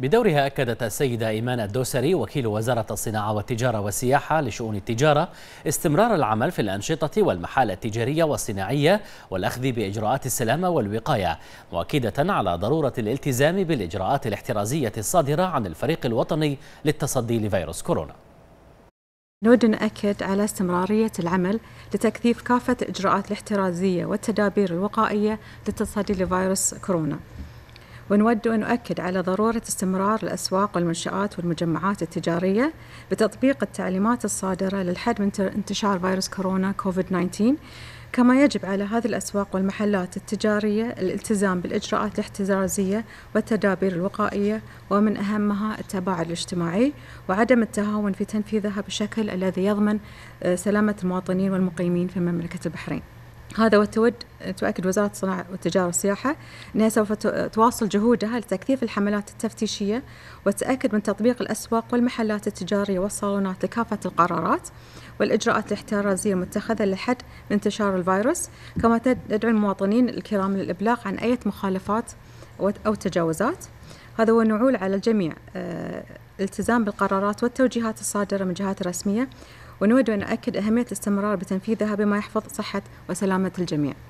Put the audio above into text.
بدورها أكدت السيدة إيمان الدوسري وكيل وزارة الصناعة والتجارة والسياحة لشؤون التجارة استمرار العمل في الأنشطة والمحال التجارية والصناعية والأخذ بإجراءات السلامة والوقاية مؤكدة على ضرورة الالتزام بالإجراءات الاحترازية الصادرة عن الفريق الوطني للتصدي لفيروس كورونا نود نأكد على استمرارية العمل لتكثيف كافة إجراءات الاحترازية والتدابير الوقائية للتصدي لفيروس كورونا ونود أن نؤكد على ضرورة استمرار الأسواق والمنشآت والمجمعات التجارية بتطبيق التعليمات الصادرة للحد من انتشار فيروس كورونا كوفيد 19 كما يجب على هذه الأسواق والمحلات التجارية الالتزام بالإجراءات الاحترازية والتدابير الوقائية ومن أهمها التباعد الاجتماعي وعدم التهاون في تنفيذها بشكل الذي يضمن آه، سلامة المواطنين والمقيمين في مملكة البحرين هذا وتود تؤكد وزارة الصناعة والتجارة والسياحة أنها سوف تواصل جهودها لتكثيف الحملات التفتيشية وتأكد من تطبيق الأسواق والمحلات التجارية والصالونات لكافة القرارات والإجراءات الاحترازية المتخذة للحد من انتشار الفيروس كما تدعو المواطنين الكرام للإبلاغ عن أي مخالفات أو تجاوزات هذا هو نعول على الجميع آه، التزام بالقرارات والتوجيهات الصادرة من الجهات الرسمية ونود أن أؤكد أهمية الاستمرار بتنفيذها بما يحفظ صحة وسلامة الجميع